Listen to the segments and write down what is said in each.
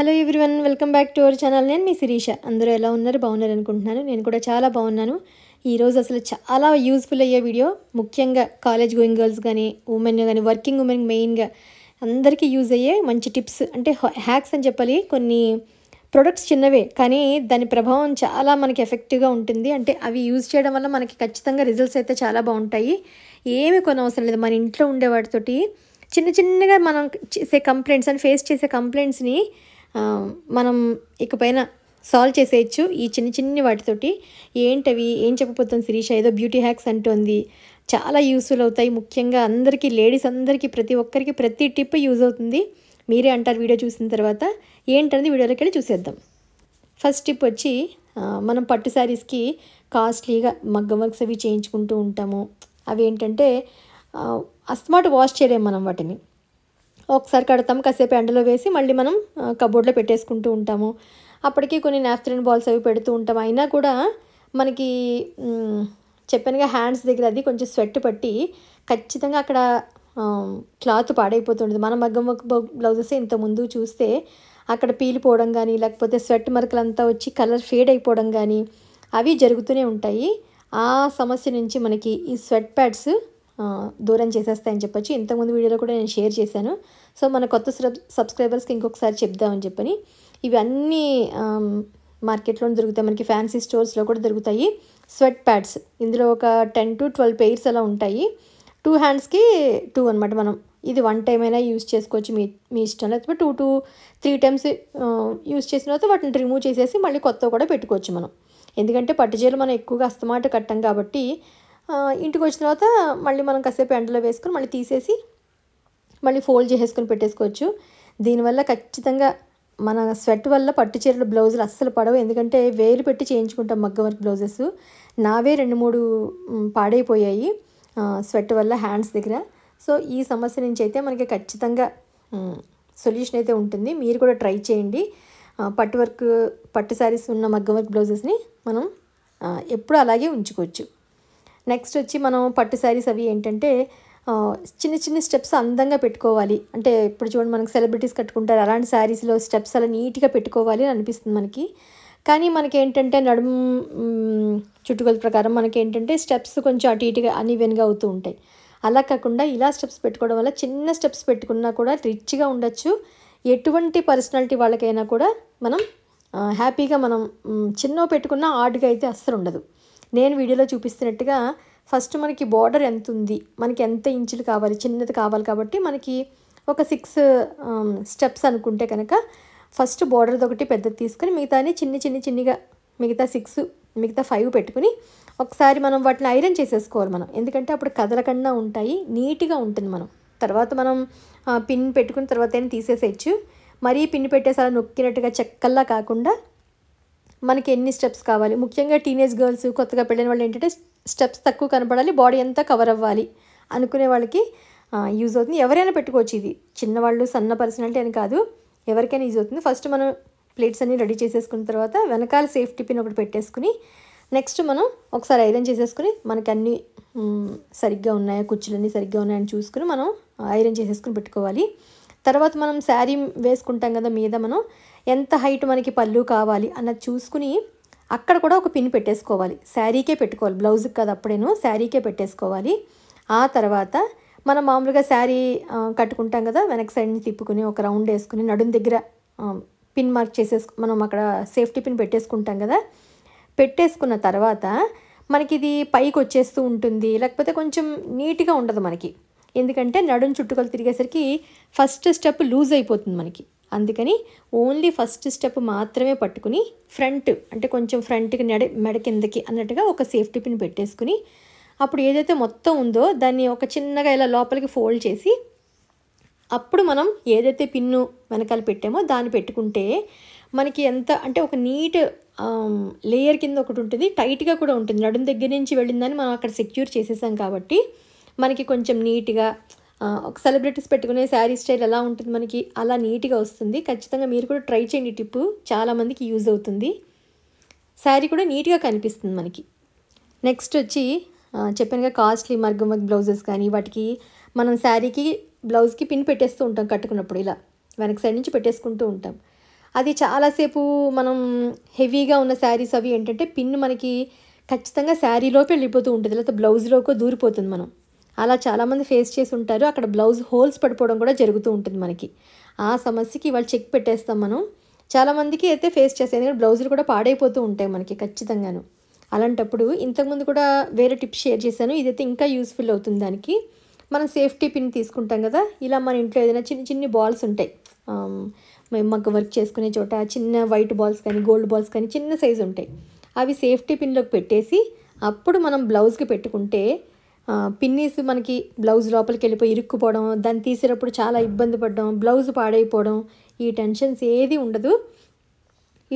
hello everyone welcome back to our channel నేను మీ శిరీష అందరూ ఎలా ఉన్నారు బాగున్నారు అనుకుంటున్నాను నేను కూడా చాలా బాగున్నాను ఈరోజు అసలు చాలా యూజ్ఫుల్ అయ్యే వీడియో ముఖ్యంగా కాలేజ్ గోయింగ్ గర్ల్స్ కానీ ఉమెన్ కానీ వర్కింగ్ ఉమెన్ మెయిన్గా అందరికీ యూజ్ అయ్యే మంచి టిప్స్ అంటే హ్యాక్స్ అని చెప్పాలి కొన్ని ప్రొడక్ట్స్ చిన్నవే కానీ దాని ప్రభావం చాలా మనకి ఎఫెక్టివ్గా ఉంటుంది అంటే అవి యూజ్ చేయడం వల్ల మనకి ఖచ్చితంగా రిజల్ట్స్ అయితే చాలా బాగుంటాయి ఏమి కొనవసరం లేదు మన ఇంట్లో ఉండే వాటితోటి చిన్న చిన్నగా మనం చేసే కంప్లైంట్స్ అని ఫేస్ చేసే కంప్లైంట్స్ని మనం ఇకపైన సాల్వ్ చేసేయచ్చు ఈ చిన్న చిన్ని వాటితోటి ఏంటవి ఏం చెప్పబోతుంది శిరీష ఏదో బ్యూటీ హ్యాక్స్ అంటుంది చాలా యూస్ఫుల్ అవుతాయి ముఖ్యంగా అందరికీ లేడీస్ అందరికీ ప్రతి ఒక్కరికి ప్రతి టిప్ యూజ్ అవుతుంది మీరే అంటారు వీడియో చూసిన తర్వాత ఏంటనేది వీడియోలోకి వెళ్ళి చూసేద్దాం ఫస్ట్ టిప్ వచ్చి మనం పట్టు శారీస్కి కాస్ట్లీగా మగ్గ వర్క్స్ అవి చేయించుకుంటూ ఉంటాము అవి ఏంటంటే అస్మాట్ వాష్ చేయలేము మనం వాటిని ఒకసారి కడతాం కాసేపు ఎండలో వేసి మళ్ళీ మనం కబోర్డ్లో పెట్టేసుకుంటూ ఉంటాము అప్పటికి కొన్ని నాఫ్త్రిన్ బాల్స్ అవి పెడుతూ ఉంటాం అయినా కూడా మనకి చెప్పానుగా హ్యాండ్స్ దగ్గర అది కొంచెం స్వెట్ పట్టి ఖచ్చితంగా అక్కడ క్లాత్ పాడైపోతుంటుంది మన మగ్గం బ్లౌజెస్ ఇంత ముందు చూస్తే అక్కడ పీలిపోవడం కానీ లేకపోతే స్వెట్ మరకలంతా వచ్చి కలర్ ఫేడ్ అయిపోవడం కానీ అవి జరుగుతూనే ఉంటాయి ఆ సమస్య నుంచి మనకి ఈ స్వెట్ ప్యాడ్స్ దూరం చేసేస్తాయని చెప్పొచ్చు ఇంతకుముందు వీడియోలో కూడా నేను షేర్ చేశాను సో మన కొత్త సబ్స్క్రైబర్స్కి ఇంకొకసారి చెప్దామని చెప్పని ఇవి అన్నీ మార్కెట్లో దొరుకుతాయి మనకి ఫ్యాన్సీ స్టోర్స్లో కూడా దొరుకుతాయి స్వెట్ ప్యాడ్స్ ఇందులో ఒక టెన్ టు ట్వెల్వ్ పెయిర్స్ అలా ఉంటాయి టూ హ్యాండ్స్కి టూ అనమాట మనం ఇది వన్ టైం అయినా యూస్ చేసుకోవచ్చు మీ మీ ఇష్టం లేకపోతే two two three times use చేసిన తర్వాత వాటిని రిమూవ్ చేసేసి మళ్ళీ కొత్త కూడా పెట్టుకోవచ్చు మనం ఎందుకంటే పట్టుచీరలు మనం ఎక్కువగా అస్తమాట కట్టాం కాబట్టి ఇంటికి వచ్చిన తర్వాత మళ్ళీ మనం కాసేపు ఎండలో వేసుకొని మళ్ళీ తీసేసి మళ్ళీ ఫోల్డ్ చేసేసుకొని పెట్టేసుకోవచ్చు దీనివల్ల ఖచ్చితంగా మన స్వెట్ వల్ల పట్టు చీరలు బ్లౌజులు అస్సలు పడవు ఎందుకంటే వేలు పెట్టి చేయించుకుంటాం మగ్గ వర్క్ బ్లౌజెస్ నావే రెండు మూడు పాడైపోయాయి స్వెట్ వల్ల హ్యాండ్స్ దగ్గర సో ఈ సమస్య నుంచి అయితే మనకి ఖచ్చితంగా సొల్యూషన్ అయితే ఉంటుంది మీరు కూడా ట్రై చేయండి పట్టు వర్క్ పట్టు శారీస్ ఉన్న మగ్గ వర్క్ బ్లౌజెస్ని మనం ఎప్పుడు అలాగే ఉంచుకోవచ్చు నెక్స్ట్ వచ్చి మనం పట్టు శారీస్ అవి ఏంటంటే చిన్న చిన్న స్టెప్స్ అందంగా పెట్టుకోవాలి అంటే ఇప్పుడు చూడండి మనకు సెలబ్రిటీస్ కట్టుకుంటారు అలాంటి శారీస్లో స్టెప్స్ అలా నీట్గా పెట్టుకోవాలి అని అనిపిస్తుంది మనకి కానీ మనకేంటంటే నడుము చుట్టుకొల ప్రకారం మనకేంటంటే స్టెప్స్ కొంచెం అటు ఇటుగా అన్ఈవెన్గా అవుతూ ఉంటాయి అలా కాకుండా ఇలా స్టెప్స్ పెట్టుకోవడం వల్ల చిన్న స్టెప్స్ పెట్టుకున్నా కూడా రిచ్గా ఉండొచ్చు ఎటువంటి పర్సనాలిటీ వాళ్ళకైనా కూడా మనం హ్యాపీగా మనం చిన్నో పెట్టుకున్న ఆర్ట్గా అయితే అస్సలు ఉండదు నేను వీడియోలో చూపిస్తున్నట్టుగా ఫస్ట్ మనకి బార్డర్ ఎంత ఉంది మనకి ఎంత ఇంచులు కావాలి చిన్నది కావాలి కాబట్టి మనకి ఒక సిక్స్ స్టెప్స్ um, అనుకుంటే కనుక ఫస్ట్ బార్డర్ది ఒకటి పెద్దది తీసుకొని మిగతాని చిన్ని చిన్ని చిన్నిగా మిగతా సిక్స్ మిగతా ఫైవ్ పెట్టుకుని ఒకసారి మనం వాటిని ఐరన్ చేసేసుకోవాలి మనం ఎందుకంటే అప్పుడు కదలకుండా ఉంటాయి నీట్గా ఉంటుంది మనం తర్వాత మనం పిన్ uh, పెట్టుకున్న తర్వాత ఏం తీసేసేయచ్చు మరీ పిన్ పెట్టేసారి నొక్కినట్టుగా చెక్కల్లా కాకుండా మనకి ఎన్ని స్టెప్స్ కావాలి ముఖ్యంగా టీనేజ్ గర్ల్స్ కొత్తగా పెళ్ళిన వాళ్ళు ఏంటంటే స్టెప్స్ తక్కువ కనపడాలి బాడీ అంతా కవర్ అవ్వాలి అనుకునే వాళ్ళకి యూజ్ అవుతుంది ఎవరైనా పెట్టుకోవచ్చు ఇది చిన్నవాళ్ళు సన్న పర్సనాలిటీ అని కాదు ఎవరికైనా యూజ్ అవుతుంది ఫస్ట్ మనం ప్లేట్స్ అన్నీ రెడీ చేసేసుకున్న తర్వాత వెనకాల సేఫ్టీ పిన్ ఒకటి పెట్టేసుకుని నెక్స్ట్ మనం ఒకసారి ఐరన్ చేసేసుకుని మనకి అన్ని సరిగ్గా ఉన్నాయా కుర్చీలన్నీ సరిగ్గా ఉన్నాయని చూసుకుని మనం ఐరన్ చేసేసుకుని పెట్టుకోవాలి తర్వాత మనం శారీ వేసుకుంటాం కదా మీద మనం ఎంత హైట్ మనకి పళ్ళు కావాలి అన్నది చూసుకుని అక్కడ కూడా ఒక పిన్ పెట్టేసుకోవాలి శారీకే పెట్టుకోవాలి బ్లౌజ్కి కాదు అప్పుడేను శారీకే పెట్టేసుకోవాలి ఆ తర్వాత మనం మామూలుగా శారీ కట్టుకుంటాం కదా వెనక సైడ్ని తిప్పుకుని ఒక రౌండ్ వేసుకుని నడుం దగ్గర పిన్ మార్క్ చేసేసు మనం అక్కడ సేఫ్టీ పిన్ పెట్టేసుకుంటాం కదా పెట్టేసుకున్న తర్వాత మనకి ఇది పైకి వచ్చేస్తూ ఉంటుంది లేకపోతే కొంచెం నీట్గా ఉండదు మనకి ఎందుకంటే నడుం చుట్టుకలు తిరిగేసరికి ఫస్ట్ స్టెప్ లూజ్ అయిపోతుంది మనకి అందుకని ఓన్లీ ఫస్ట్ స్టెప్ మాత్రమే పట్టుకుని ఫ్రంట్ అంటే కొంచెం ఫ్రంట్కి నడ మెడ కిందకి అన్నట్టుగా ఒక సేఫ్టీ పిన్ పెట్టేసుకుని అప్పుడు ఏదైతే మొత్తం ఉందో దాన్ని ఒక చిన్నగా ఇలా లోపలికి ఫోల్డ్ చేసి అప్పుడు మనం ఏదైతే పిన్ను వెనకాల పెట్టామో దాన్ని పెట్టుకుంటే మనకి ఎంత అంటే ఒక నీట్ లేయర్ కింద ఒకటి ఉంటుంది టైట్గా కూడా ఉంటుంది నడుం దగ్గర నుంచి వెళ్ళిందని మనం అక్కడ సెక్యూర్ చేసేసాం కాబట్టి మనకి కొంచెం నీట్గా ఒక సెలబ్రిటీస్ పెట్టుకునే శారీ స్టైల్ ఎలా ఉంటుంది మనకి అలా నీట్గా వస్తుంది ఖచ్చితంగా మీరు కూడా ట్రై చేయండి టిప్పు చాలామందికి యూజ్ అవుతుంది శారీ కూడా నీట్గా కనిపిస్తుంది మనకి నెక్స్ట్ వచ్చి చెప్పానుగా కాస్ట్లీ మర్గం వర్క్ బ్లౌజెస్ కానీ వాటికి మనం శారీకి బ్లౌజ్కి పిన్ పెట్టేస్తూ ఉంటాం కట్టుకున్నప్పుడు ఇలా వెనక సైడ్ నుంచి పెట్టేసుకుంటూ ఉంటాం అది చాలాసేపు మనం హెవీగా ఉన్న శారీస్ అవి ఏంటంటే పిన్ మనకి ఖచ్చితంగా శారీలోకి వెళ్ళిపోతూ ఉంటుంది లేకపోతే బ్లౌజ్లోకో దూరిపోతుంది మనం అలా చాలామంది ఫేస్ చేసి ఉంటారు అక్కడ బ్లౌజ్ హోల్స్ పడిపోవడం కూడా జరుగుతూ ఉంటుంది మనకి ఆ సమస్యకి ఇవాళ చెక్ పెట్టేస్తాం మనం చాలామందికి అయితే ఫేస్ చేస్తాయి ఎందుకంటే బ్లౌజులు కూడా పాడైపోతూ ఉంటాయి మనకి ఖచ్చితంగాను అలాంటప్పుడు ఇంతకుముందు కూడా వేరే టిప్స్ షేర్ చేశాను ఇదైతే ఇంకా యూస్ఫుల్ అవుతుంది దానికి మనం సేఫ్టీ పిన్ తీసుకుంటాం కదా ఇలా మన ఇంట్లో ఏదైనా చిన్న చిన్ని బాల్స్ ఉంటాయి మేము మాకు వర్క్ చేసుకునే చోట చిన్న వైట్ బాల్స్ కానీ గోల్డ్ బాల్స్ కానీ చిన్న సైజు ఉంటాయి అవి సేఫ్టీ పిన్లోకి పెట్టేసి అప్పుడు మనం బ్లౌజ్కి పెట్టుకుంటే పిన్నీస్ మనకి బ్లౌజ్ లోపలికి వెళ్ళిపోయి ఇరుక్కుపోవడం దాన్ని తీసేటప్పుడు చాలా ఇబ్బంది పడడం బ్లౌజ్ పాడైపోవడం ఈ టెన్షన్స్ ఏది ఉండదు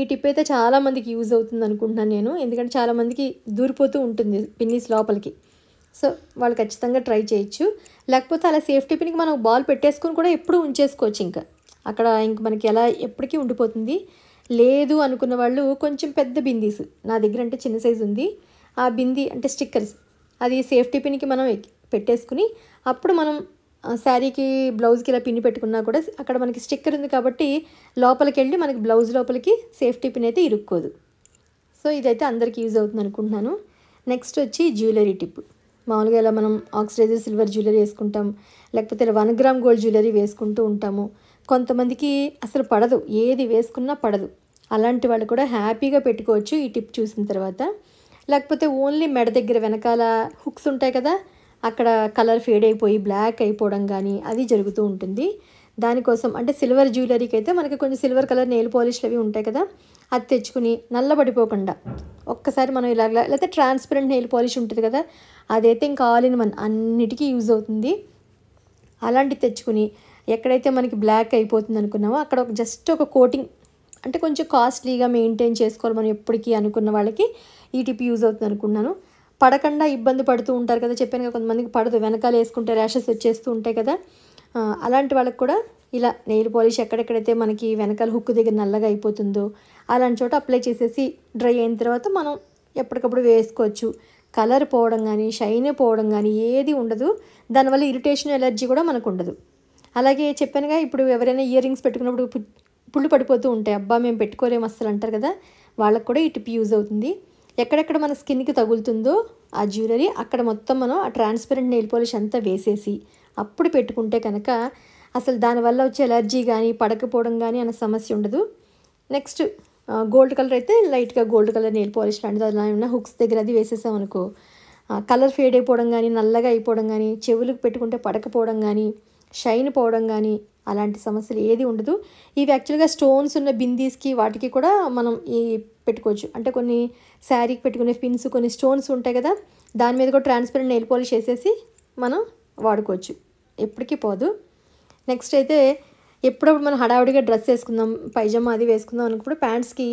ఈ టిప్ అయితే చాలామందికి యూజ్ అవుతుంది అనుకుంటున్నాను నేను ఎందుకంటే చాలామందికి దూరిపోతూ ఉంటుంది పిన్నీస్ లోపలికి సో వాళ్ళు ఖచ్చితంగా ట్రై చేయొచ్చు లేకపోతే అలా సేఫ్టీ పిన్కి మనం బాల్ పెట్టేసుకుని కూడా ఎప్పుడు ఉంచేసుకోవచ్చు ఇంకా అక్కడ ఇంక మనకి ఎలా ఎప్పటికీ ఉండిపోతుంది లేదు అనుకున్న వాళ్ళు కొంచెం పెద్ద బిందీస్ నా దగ్గర అంటే చిన్న సైజు ఉంది ఆ బింది అంటే స్టిక్కర్స్ అది సేఫ్టీ పిన్కి మనం పెట్టేసుకుని అప్పుడు మనం శారీకి బ్లౌజ్కి ఇలా పిన్ పెట్టుకున్నా కూడా అక్కడ మనకి స్టిక్కర్ ఉంది కాబట్టి లోపలికి వెళ్ళి మనకి బ్లౌజ్ లోపలికి సేఫ్టీ పిన్ అయితే ఇరుక్కోదు సో ఇదైతే అందరికి యూజ్ అవుతుంది అనుకుంటున్నాను నెక్స్ట్ వచ్చి జ్యువెలరీ టిప్ మామూలుగా ఇలా మనం ఆక్సిడైజర్ సిల్వర్ జ్యువెలరీ వేసుకుంటాం లేకపోతే వన్ గ్రామ్ గోల్డ్ జ్యువెలరీ వేసుకుంటూ ఉంటాము కొంతమందికి అసలు పడదు ఏది వేసుకున్నా పడదు అలాంటి వాళ్ళు కూడా హ్యాపీగా పెట్టుకోవచ్చు ఈ టిప్ చూసిన తర్వాత లేకపోతే ఓన్లీ మెడ దగ్గర వెనకాల హుక్స్ ఉంటాయి కదా అక్కడ కలర్ ఫేడ్ అయిపోయి బ్లాక్ అయిపోవడం కానీ అది జరుగుతూ ఉంటుంది దానికోసం అంటే సిల్వర్ జ్యువెలరీకి అయితే మనకి కొంచెం సిల్వర్ కలర్ నెయిల్ పాలిష్లు అవి ఉంటాయి కదా అది తెచ్చుకుని నల్లబడిపోకుండా ఒక్కసారి మనం ఇలా లేకపోతే ట్రాన్స్పరెంట్ నెయిల్ పాలిష్ ఉంటుంది కదా అదైతే ఇంకా ఆల్ ఇన్ వన్ అన్నిటికీ యూజ్ అవుతుంది అలాంటివి తెచ్చుకుని ఎక్కడైతే మనకి బ్లాక్ అయిపోతుంది అనుకున్నామో అక్కడ ఒక జస్ట్ ఒక కోటింగ్ అంటే కొంచెం కాస్ట్లీగా మెయింటైన్ చేసుకోవాలి మనం ఎప్పటికీ అనుకున్న వాళ్ళకి ఈ e యూజ్ అవుతుంది అనుకున్నాను పడకుండా ఇబ్బంది పడుతూ ఉంటారు కదా చెప్పాను కదా కొంతమందికి పడదు వెనకాల వేసుకుంటే ర్యాషెస్ వచ్చేస్తూ ఉంటాయి కదా అలాంటి వాళ్ళకి కూడా ఇలా నెయిల్ పాలిష్ ఎక్కడెక్కడైతే మనకి వెనకాల హుక్ దగ్గర నల్లగా అయిపోతుందో అలాంటి చోట అప్లై చేసేసి డ్రై అయిన తర్వాత మనం ఎప్పటికప్పుడు వేసుకోవచ్చు కలర్ పోవడం కానీ షైన్ పోవడం కానీ ఏది ఉండదు దానివల్ల ఇరిటేషన్ ఎలర్జీ కూడా మనకు ఉండదు అలాగే చెప్పానుగా ఇప్పుడు ఎవరైనా ఇయర్ రింగ్స్ పెట్టుకున్నప్పుడు పుళ్ళు పడిపోతూ ఉంటాయి అబ్బా మేము పెట్టుకోలేము అస్సలు అంటారు కదా వాళ్ళకు కూడా ఈ టిప్ యూజ్ అవుతుంది ఎక్కడెక్కడ మన స్కిన్కి తగులుతుందో ఆ జ్యువెలరీ అక్కడ మొత్తం మనం ఆ ట్రాన్స్పరెంట్ నెయిల్ పాలిష్ అంతా వేసేసి అప్పుడు పెట్టుకుంటే కనుక అసలు దానివల్ల వచ్చే ఎలర్జీ కానీ పడకపోవడం కానీ అనే సమస్య ఉండదు నెక్స్ట్ గోల్డ్ కలర్ అయితే లైట్గా గోల్డ్ కలర్ నెయిల్ పాలిష్ లాంటిది అలా ఉన్న హుక్స్ దగ్గర అది వేసేసాం అనుకో కలర్ ఫేడ్ అయిపోవడం కానీ నల్లగా అయిపోవడం కానీ చెవులకు పెట్టుకుంటే పడకపోవడం కానీ షైన్ పోవడం కానీ అలాంటి సమస్యలు ఏది ఉండదు ఇవి యాక్చువల్గా స్టోన్స్ ఉన్న బిందీస్కి వాటికి కూడా మనం ఈ పెట్టుకోవచ్చు అంటే కొన్ని శారీకి పెట్టుకునే పిన్స్ కొన్ని స్టోన్స్ ఉంటాయి కదా దాని మీద కూడా ట్రాన్స్పరెంట్ నెయిల్ పాలిష్ వేసేసి మనం వాడుకోవచ్చు ఎప్పటికీ పోదు నెక్స్ట్ అయితే ఎప్పుడప్పుడు మనం హడావుడిగా డ్రెస్ వేసుకుందాం పైజమా అది వేసుకుందాం అనుకున్నప్పుడు ప్యాంట్స్కి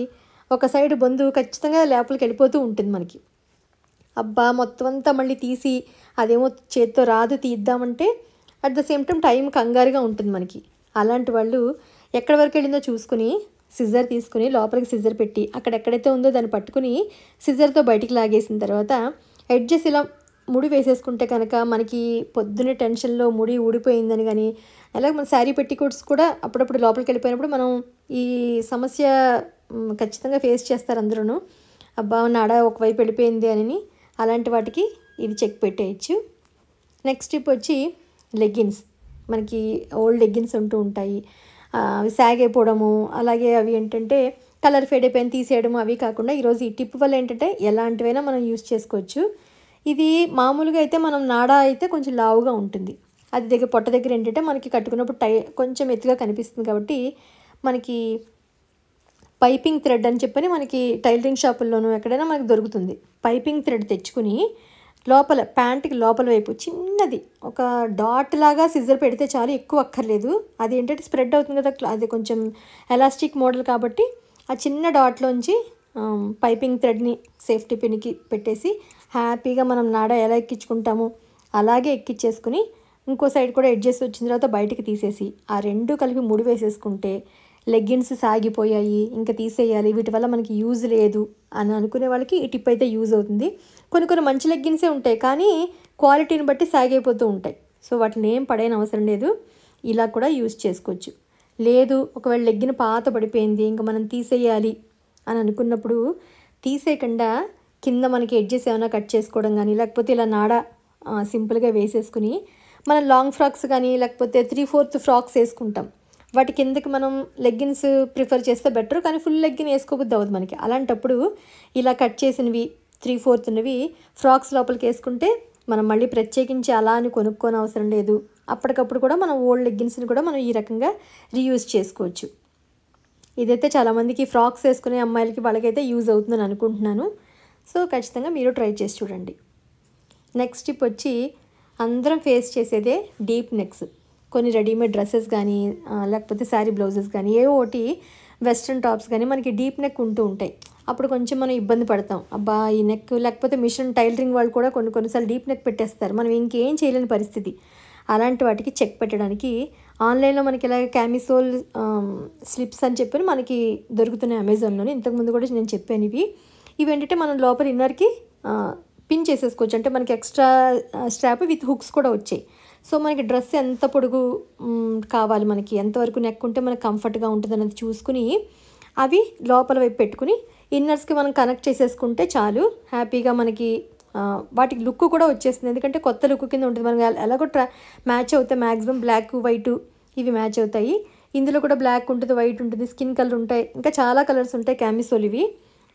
ఒక సైడ్ బొందు ఖచ్చితంగా లేపలికి వెళ్ళిపోతూ ఉంటుంది మనకి అబ్బా మొత్తం అంతా మళ్ళీ తీసి అదేమో చేత్తో రాదు తీద్దామంటే at the same time time కంగారుగా ఉంటుంది మనకి అలాంటి వాళ్ళు ఎక్కడి వరకు వెళ్ళిందో చూసుకుని సిజర్ తీసుకుని లోపలికి సిజర్ పెట్టి అక్కడెక్కడైతే ఉందో దాన్ని పట్టుకుని సిజర్తో బయటికి లాగేసిన తర్వాత ఎడ్జెస్ ఇలా ముడి వేసేసుకుంటే కనుక మనకి పొద్దున్న టెన్షన్లో ముడి ఊడిపోయిందని కానీ అలాగే మన శారీ పెట్టికోట్స్ కూడా అప్పుడప్పుడు లోపలికి వెళ్ళిపోయినప్పుడు మనం ఈ సమస్య ఖచ్చితంగా ఫేస్ చేస్తారు అందరూ అబ్బా నాడ ఒకవైపు వెళ్ళిపోయింది అని అలాంటి వాటికి ఇది చెక్ పెట్టేయచ్చు నెక్స్ట్ టిప్ వచ్చి లెగ్గిన్స్ మనకి ఓల్డ్ లెగ్గిన్స్ ఉంటూ ఉంటాయి సాగైపోవడము అలాగే అవి ఏంటంటే కలర్ ఫేడ్ అయిపోయిన తీసేయడము అవి కాకుండా ఈరోజు ఈ టిప్ వల్ల ఏంటంటే ఎలాంటివైనా మనం యూస్ చేసుకోవచ్చు ఇది మామూలుగా అయితే మనం నాడా అయితే కొంచెం లావుగా ఉంటుంది అది దగ్గర పొట్ట దగ్గర ఏంటంటే మనకి కట్టుకున్నప్పుడు టై కొంచెం ఎత్తుగా కనిపిస్తుంది కాబట్టి మనకి పైపింగ్ థ్రెడ్ అని చెప్పని మనకి టైలరింగ్ షాపుల్లోనూ ఎక్కడైనా మనకి దొరుకుతుంది పైపింగ్ థ్రెడ్ తెచ్చుకుని లోపల ప్యాంట్కి లోపల వైపు చిన్నది ఒక డాట్ లాగా సిజర్ పెడితే చాలు ఎక్కువ అక్కర్లేదు అది ఏంటంటే స్ప్రెడ్ అవుతుంది కదా అది కొంచెం ఎలాస్టిక్ మోడల్ కాబట్టి ఆ చిన్న డాట్లోంచి పైపింగ్ థ్రెడ్ని సేఫ్టీ పిన్కి పెట్టేసి హ్యాపీగా మనం నాడ ఎలా ఎక్కించుకుంటాము అలాగే ఎక్కించేసుకుని ఇంకో సైడ్ కూడా అడ్జస్ట్ వచ్చిన తర్వాత బయటికి తీసేసి ఆ రెండు కలిపి ముడి వేసేసుకుంటే లెగ్గిన్స్ సాగిపోయాయి ఇంకా తీసేయాలి వీటి వల్ల మనకి యూజ్ లేదు అని అనుకునే వాళ్ళకి ఈ టిప్ అయితే యూజ్ అవుతుంది కొన్ని కొన్ని మంచి లెగ్గిన్సే ఉంటాయి కానీ క్వాలిటీని బట్టి సాగైపోతూ ఉంటాయి సో వాటిని ఏం పడైన అవసరం లేదు ఇలా కూడా యూజ్ చేసుకోవచ్చు లేదు ఒకవేళ లెగ్గిన పాత పడిపోయింది ఇంకా మనం తీసేయాలి అని అనుకున్నప్పుడు తీసేయకుండా కింద మనకి ఎడ్జెస్ ఏమైనా కట్ చేసుకోవడం కానీ లేకపోతే ఇలా నాడ సింపుల్గా వేసేసుకుని మనం లాంగ్ ఫ్రాక్స్ కానీ లేకపోతే త్రీ ఫోర్త్ ఫ్రాక్స్ వేసుకుంటాం వాటి కిందకి మనం లెగ్గిన్స్ ప్రిఫర్ చేస్తే బెటర్ కానీ ఫుల్ లెగ్గిన్ వేసుకోబుద్ది అవ్వదు మనకి అలాంటప్పుడు ఇలా కట్ చేసినవి త్రీ ఫోర్త్ ఉన్నవి ఫ్రాక్స్ లోపలికి వేసుకుంటే మనం మళ్ళీ ప్రత్యేకించి అలా అని కొనుక్కోని అవసరం లేదు అప్పటికప్పుడు కూడా మనం ఓల్డ్ లెగ్గిన్స్ని కూడా మనం ఈ రకంగా రీయూజ్ చేసుకోవచ్చు ఇదైతే చాలామందికి ఫ్రాక్స్ వేసుకునే అమ్మాయిలకి వాళ్ళకైతే యూజ్ అవుతుందని అనుకుంటున్నాను సో ఖచ్చితంగా మీరు ట్రై చేసి చూడండి నెక్స్ట్ టిప్ వచ్చి అందరం ఫేస్ చేసేదే డీప్ నెక్స్ కొన్ని రెడీమేడ్ డ్రెస్సెస్ కానీ లేకపోతే శారీ బ్లౌజెస్ కానీ ఏ ఒకటి వెస్ట్రన్ టాప్స్ కానీ మనకి డీప్ నెక్ ఉంటూ ఉంటాయి అప్పుడు కొంచెం మనం ఇబ్బంది పడతాం అబ్బా ఈ నెక్ లేకపోతే మిషన్ టైలరింగ్ వాళ్ళు కూడా కొన్ని కొన్నిసార్లు డీప్ నెక్ పెట్టేస్తారు మనం ఇంకేం చేయలేని పరిస్థితి అలాంటి వాటికి చెక్ పెట్టడానికి ఆన్లైన్లో మనకి ఇలా క్యామిసోల్ స్లిప్స్ అని చెప్పి మనకి దొరుకుతున్నాయి అమెజాన్లోనే ఇంతకుముందు కూడా నేను చెప్పాను ఇవి ఇవి ఏంటంటే మనం లోపల ఇన్నర్కి పిన్ చేసేసుకోవచ్చు అంటే మనకి ఎక్స్ట్రా స్ట్రాప్ విత్ హుక్స్ కూడా వచ్చాయి సో మనకి డ్రెస్ ఎంత పొడుగు కావాలి మనకి ఎంతవరకు నెక్ ఉంటే మనకు కంఫర్ట్గా ఉంటుంది అన్నది చూసుకుని అవి లోపల వైపు పెట్టుకుని ఇన్నర్స్కి మనం కనెక్ట్ చేసేసుకుంటే చాలు హ్యాపీగా మనకి వాటికి లుక్ కూడా వచ్చేస్తుంది ఎందుకంటే కొత్త లుక్ కింద ఉంటుంది మనం ఎలాగో ట్రా మ్యాచ్ అవుతాయి మ్యాక్సిమం బ్లాక్ వైటు ఇవి మ్యాచ్ అవుతాయి ఇందులో కూడా బ్లాక్ ఉంటుంది వైట్ ఉంటుంది స్కిన్ కలర్ ఉంటాయి ఇంకా చాలా కలర్స్ ఉంటాయి క్యామిసోల్ ఇవి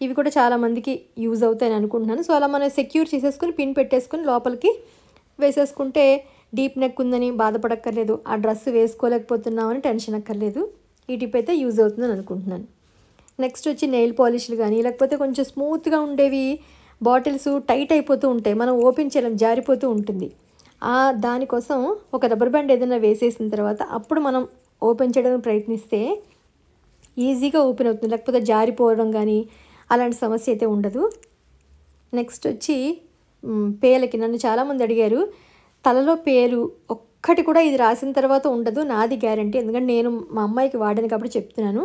ఇవి కూడా చాలామందికి యూజ్ అవుతాయని అనుకుంటున్నాను సో అలా మనం సెక్యూర్ చేసేసుకుని పిన్ పెట్టేసుకుని లోపలికి వేసేసుకుంటే డీప్ నెక్ ఉందని బాధపడక్కర్లేదు ఆ డ్రెస్ వేసుకోలేకపోతున్నామని టెన్షన్ అక్కర్లేదు ఈ టిప్ అయితే యూజ్ అవుతుందని అనుకుంటున్నాను నెక్స్ట్ వచ్చి నెయిల్ పాలిష్లు కానీ లేకపోతే కొంచెం స్మూత్గా ఉండేవి బాటిల్స్ టైట్ అయిపోతూ ఉంటాయి మనం ఓపెన్ చేయడం జారిపోతూ ఉంటుంది దానికోసం ఒక రబ్బర్ బ్యాండ్ ఏదైనా వేసేసిన తర్వాత అప్పుడు మనం ఓపెన్ చేయడానికి ప్రయత్నిస్తే ఈజీగా ఓపెన్ అవుతుంది లేకపోతే జారిపోవడం కానీ అలాంటి సమస్య అయితే ఉండదు నెక్స్ట్ వచ్చి పేలకి నన్ను చాలామంది అడిగారు తలలో పేలు ఒక్కటి కూడా ఇది రాసిన తర్వాత ఉండదు నాది గ్యారంటీ ఎందుకంటే నేను మా అమ్మాయికి వాడాను కాబట్టి చెప్తున్నాను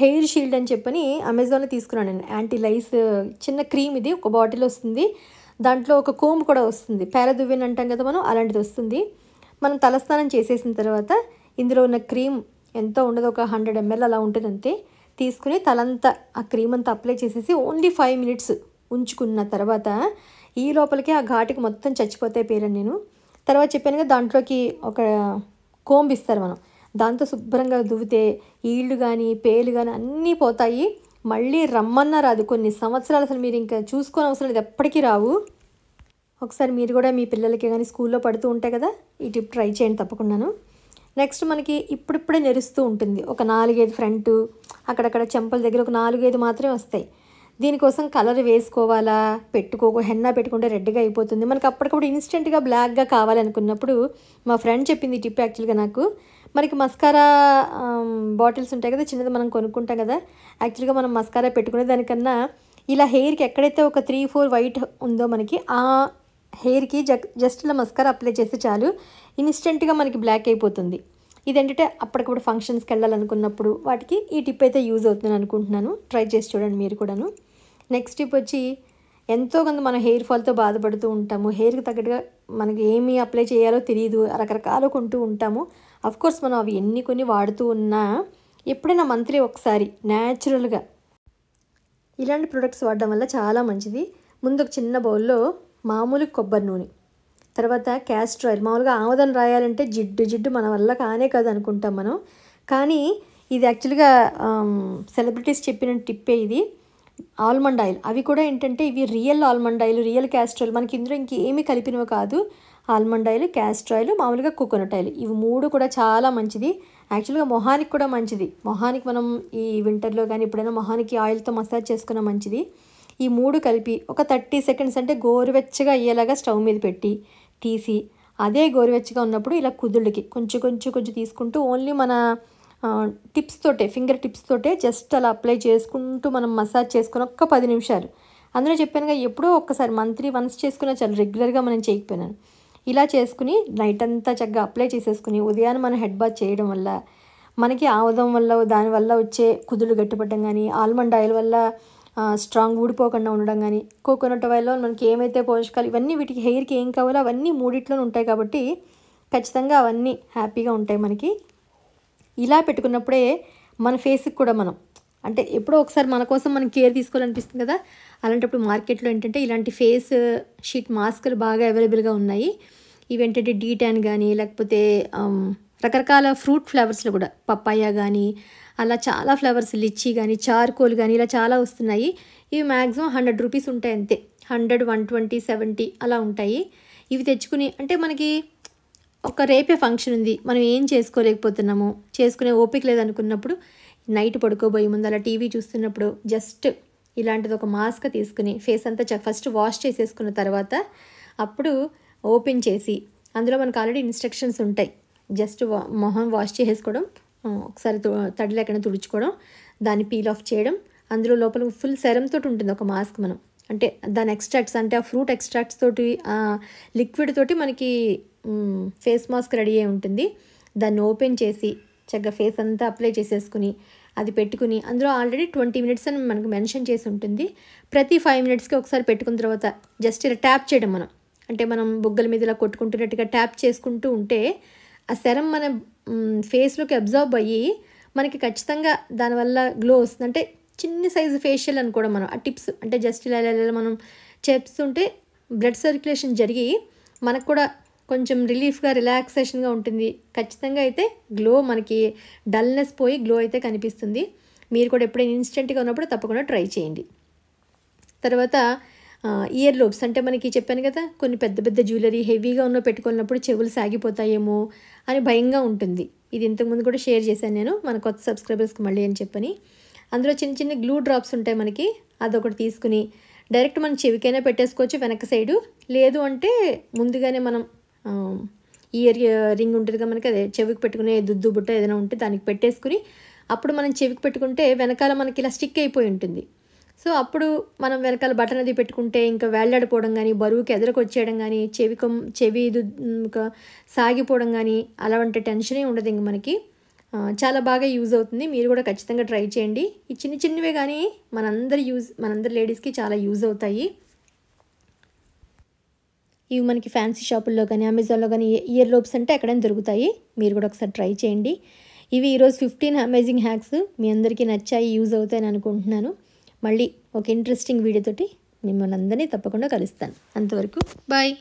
హెయిర్ షీల్డ్ అని చెప్పని అమెజాన్లో తీసుకున్నాను నేను యాంటీలైస్ చిన్న క్రీమ్ ఇది ఒక బాటిల్ వస్తుంది దాంట్లో ఒక కోంబు కూడా వస్తుంది పేరదువ్వెన్ అంటాం కదా మనం అలాంటిది వస్తుంది మనం తలస్నానం చేసేసిన తర్వాత ఇందులో ఉన్న క్రీమ్ ఎంతో ఉండదు ఒక హండ్రెడ్ ఎంఎల్ అలా ఉంటుంది అంతే తీసుకుని తలంతా ఆ క్రీమ్ అంతా అప్లై చేసేసి ఓన్లీ ఫైవ్ మినిట్స్ ఉంచుకున్న తర్వాత ఈ లోపలికి ఆ ఘాటుకి మొత్తం చచ్చిపోతాయి పేరని నేను తర్వాత చెప్పాను కదా దాంట్లోకి ఒక కోంబు ఇస్తారు మనం దాంతో శుభ్రంగా దువ్వితే ఈళ్ళు కానీ పేలు కానీ అన్నీ పోతాయి మళ్ళీ రమ్మన్నా రాదు కొన్ని సంవత్సరాలు అసలు మీరు ఇంకా చూసుకోని అవసరం లేదు ఎప్పటికీ రావు ఒకసారి మీరు కూడా మీ పిల్లలకి కానీ స్కూల్లో పడుతూ ఉంటాయి కదా ఈ టిప్ ట్రై చేయండి తప్పకుండాను నెక్స్ట్ మనకి ఇప్పుడిప్పుడే నెరుస్తూ ఉంటుంది ఒక నాలుగైదు ఫ్రంట్ అక్కడక్కడ చెంపల దగ్గర ఒక నాలుగైదు మాత్రమే వస్తాయి దీనికోసం కలర్ వేసుకోవాలా పెట్టుకోకు హెన్నా పెట్టుకుంటే రెడ్గా అయిపోతుంది మనకు అప్పటికప్పుడు ఇన్స్టెంట్గా బ్లాక్గా కావాలనుకున్నప్పుడు మా ఫ్రెండ్ చెప్పింది ఈ టిప్ యాక్చువల్గా నాకు మనకి మస్కారా బాటిల్స్ ఉంటాయి కదా చిన్నది మనం కొనుక్కుంటాం కదా యాక్చువల్గా మనం మస్కారా పెట్టుకునే దానికన్నా ఇలా హెయిర్కి ఎక్కడైతే ఒక త్రీ ఫోర్ వైట్ ఉందో మనకి ఆ హెయిర్కి జస్ట్ ఇలా మస్కారా అప్లై చేస్తే చాలు ఇన్స్టెంట్గా మనకి బ్లాక్ అయిపోతుంది ఇదేంటంటే అప్పటికప్పుడు ఫంక్షన్స్కి వెళ్ళాలనుకున్నప్పుడు వాటికి ఈ టిప్ అయితే యూజ్ అవుతుందని అనుకుంటున్నాను ట్రై చేసి చూడండి మీరు కూడాను నెక్స్ట్ టిప్ వచ్చి ఎంతో కొంత మనం హెయిర్ ఫాల్తో బాధపడుతూ ఉంటాము హెయిర్కి తగ్గట్టుగా మనకి ఏమి అప్లై చేయాలో తెలియదు రకరకాలు కొంటూ ఉంటాము కోర్స్ మనం అవి ఎన్ని కొన్ని వాడుతూ ఉన్నా ఎప్పుడైనా మంత్లీ ఒకసారి న్యాచురల్గా ఇలాంటి ప్రొడక్ట్స్ వాడడం వల్ల చాలా మంచిది ముందు ఒక చిన్న బౌల్లో మామూలు కొబ్బరి నూనె తర్వాత క్యాస్టర్ ఆయిల్ మామూలుగా ఆముదం రాయాలంటే జిడ్డు జిడ్డు మన వల్ల కానే కాదు అనుకుంటాం మనం కానీ ఇది యాక్చువల్గా సెలబ్రిటీస్ చెప్పిన టిప్పే ఇది ఆల్మండ్ ఆయిల్ అవి కూడా ఏంటంటే ఇవి real almond oil real castor oil మనకి ఇందులో ఇంకేమీ కలిపినవి కాదు ఆల్మండ్ ఆయిల్ క్యాస్టర్ ఆయిల్ మామూలుగా కోకోనట్ ఆయిల్ ఇవి మూడు కూడా చాలా మంచిది యాక్చువల్గా మొహానికి కూడా మంచిది మొహానికి మనం ఈ వింటర్లో కానీ ఎప్పుడైనా మొహానికి ఆయిల్తో మసాజ్ చేసుకున్న మంచిది ఈ మూడు కలిపి ఒక థర్టీ సెకండ్స్ అంటే గోరువెచ్చగా అయ్యేలాగా స్టవ్ మీద పెట్టి తీసి అదే గోరువెచ్చగా ఉన్నప్పుడు ఇలా కుదుళ్ళకి కొంచెం కొంచెం కొంచెం తీసుకుంటూ ఓన్లీ మన టిప్స్ తోటే ఫింగర్ టిప్స్ తోటే జస్ట్ అలా అప్లై చేసుకుంటూ మనం మసాజ్ చేసుకుని ఒక్క పది నిమిషాలు అందులో చెప్పానుగా ఎప్పుడో ఒక్కసారి మంత్లీ వన్స్ చేసుకున్నా చాలా రెగ్యులర్గా మనం చేయకపోయినాను ఇలా చేసుకుని నైట్ అంతా చక్కగా అప్లై చేసేసుకుని ఉదయాన్నే మనం హెడ్ బాత్ చేయడం వల్ల మనకి ఆముదం వల్ల దానివల్ల వచ్చే కుదులు గట్టిపడడం కానీ ఆల్మండ్ ఆయిల్ వల్ల స్ట్రాంగ్ ఊడిపోకుండా ఉండడం కానీ కోకోనట్ ఆయిల్లో మనకి ఏమైతే పోషకాలు ఇవన్నీ వీటికి హెయిర్కి ఏం కావాలో అవన్నీ మూడిట్లోనే ఉంటాయి కాబట్టి ఖచ్చితంగా అవన్నీ హ్యాపీగా ఉంటాయి మనకి ఇలా పెట్టుకున్నప్పుడే మన ఫేస్కి కూడా మనం అంటే ఎప్పుడో ఒకసారి మన కోసం మనం కేర్ తీసుకోవాలనిపిస్తుంది కదా అలాంటప్పుడు మార్కెట్లో ఏంటంటే ఇలాంటి ఫేస్ షీట్ మాస్కులు బాగా అవైలబుల్గా ఉన్నాయి ఇవి ఏంటంటే డీ ట్యాన్ కానీ లేకపోతే um, రకరకాల ఫ్రూట్ ఫ్లేవర్స్లో కూడా పప్పాయ కానీ అలా చాలా ఫ్లేవర్స్ లిచ్చి కానీ చార్కోల్ కానీ ఇలా చాలా వస్తున్నాయి ఇవి మ్యాక్సిమం హండ్రెడ్ రూపీస్ ఉంటాయి అంతే హండ్రెడ్ వన్ ట్వంటీ సెవెంటీ అలా ఉంటాయి ఇవి తెచ్చుకుని అంటే మనకి ఒక రేపే ఫంక్షన్ ఉంది మనం ఏం చేసుకోలేకపోతున్నాము చేసుకునే ఓపిక లేదనుకున్నప్పుడు నైట్ పడుకోబోయే ముందు అలా టీవీ చూస్తున్నప్పుడు జస్ట్ ఇలాంటిది ఒక మాస్క్ తీసుకుని ఫేస్ అంతా ఫస్ట్ వాష్ చేసేసుకున్న తర్వాత అప్పుడు ఓపెన్ చేసి అందులో మనకు ఆల్రెడీ ఇన్స్ట్రక్షన్స్ ఉంటాయి జస్ట్ మొహం వాష్ చేసేసుకోవడం ఒకసారి తడి లేకుండా తుడుచుకోవడం దాన్ని పీల్ ఆఫ్ చేయడం అందులో లోపల ఫుల్ సెరంతో ఉంటుంది ఒక మాస్క్ మనం అంటే దాని ఎక్స్ట్రాక్ట్స్ అంటే ఆ ఫ్రూట్ ఎక్స్ట్రాక్ట్స్ తోటి లిక్విడ్ తోటి మనకి ఫేస్ మాస్క్ రెడీ అయి ఉంటుంది దాన్ని ఓపెన్ చేసి చక్కగా ఫేస్ అంతా అప్లై చేసేసుకుని అది పెట్టుకుని అందులో ఆల్రెడీ ట్వంటీ మినిట్స్ అని మనకు మెన్షన్ చేసి ఉంటుంది ప్రతి ఫైవ్ మినిట్స్కి ఒకసారి పెట్టుకున్న తర్వాత జస్ట్ ఇలా ట్యాప్ చేయడం మనం అంటే మనం బుగ్గల మీద ఇలా కొట్టుకుంటున్నట్టుగా ట్యాప్ చేసుకుంటూ ఉంటే ఆ సెరం మన ఫేస్లోకి అబ్జర్వ్ అయ్యి మనకి ఖచ్చితంగా దానివల్ల గ్లో వస్తుంది అంటే చిన్న సైజు ఫేషియల్ అని కూడా మనం ఆ టిప్స్ అంటే జస్ట్ ఇలా ఇలా మనం చేస్తుంటే బ్లడ్ సర్క్యులేషన్ జరిగి మనకు కూడా కొంచెం రిలీఫ్గా రిలాక్సేషన్గా ఉంటుంది ఖచ్చితంగా అయితే గ్లో మనకి డల్నెస్ పోయి గ్లో అయితే కనిపిస్తుంది మీరు కూడా ఎప్పుడైనా ఇన్స్టెంట్గా ఉన్నప్పుడు తప్పకుండా ట్రై చేయండి తర్వాత ఇయర్ లోబ్స్ అంటే మనకి చెప్పాను కదా కొన్ని పెద్ద పెద్ద జ్యువెలరీ హెవీగా ఉన్న పెట్టుకున్నప్పుడు చెవులు సాగిపోతాయేమో అని భయంగా ఉంటుంది ఇది ఇంతకుముందు కూడా షేర్ చేశాను నేను మన కొత్త సబ్స్క్రైబర్స్కి మళ్ళీ అని చెప్పని అందులో చిన్న చిన్న గ్లూ డ్రాప్స్ ఉంటాయి మనకి అదొకటి తీసుకుని డైరెక్ట్ మనం చెవికైనా పెట్టేసుకోవచ్చు వెనక సైడు లేదు అంటే ముందుగానే మనం ఇయర్ రింగ్ ఉంటుందిగా మనకి అదే చెవికి పెట్టుకునే దుద్దు బుట్ట ఏదైనా ఉంటే దానికి పెట్టేసుకుని అప్పుడు మనం చెవికి పెట్టుకుంటే వెనకాల మనకి ఇలా స్టిక్ అయిపోయి ఉంటుంది సో అప్పుడు మనం వెనకాల బటన్ అది పెట్టుకుంటే ఇంకా వేళ్ళాడిపోవడం కానీ బరువుకి వచ్చేయడం కానీ చెవి కొమ్ చెవి ఇంకా సాగిపోవడం కానీ అలా వంటి టెన్షనే ఉండదు ఇంక మనకి చాలా బాగా యూజ్ అవుతుంది మీరు కూడా ఖచ్చితంగా ట్రై చేయండి ఈ చిన్న చిన్నవే కానీ మనందరి యూజ్ మనందరి లేడీస్కి చాలా యూజ్ అవుతాయి ఇవి మనకి ఫ్యాన్సీ షాపుల్లో కానీ అమెజాన్లో కానీ ఇయర్ లోబ్స్ అంటే ఎక్కడైనా దొరుకుతాయి మీరు కూడా ఒకసారి ట్రై చేయండి ఇవి ఈరోజు ఫిఫ్టీన్ అమేజింగ్ హ్యాక్స్ మీ అందరికీ నచ్చాయి యూజ్ అవుతాయని అనుకుంటున్నాను మళ్ళీ ఒక ఇంట్రెస్టింగ్ వీడియోతోటి మిమ్మల్ని అందరినీ తప్పకుండా కలుస్తాను అంతవరకు బాయ్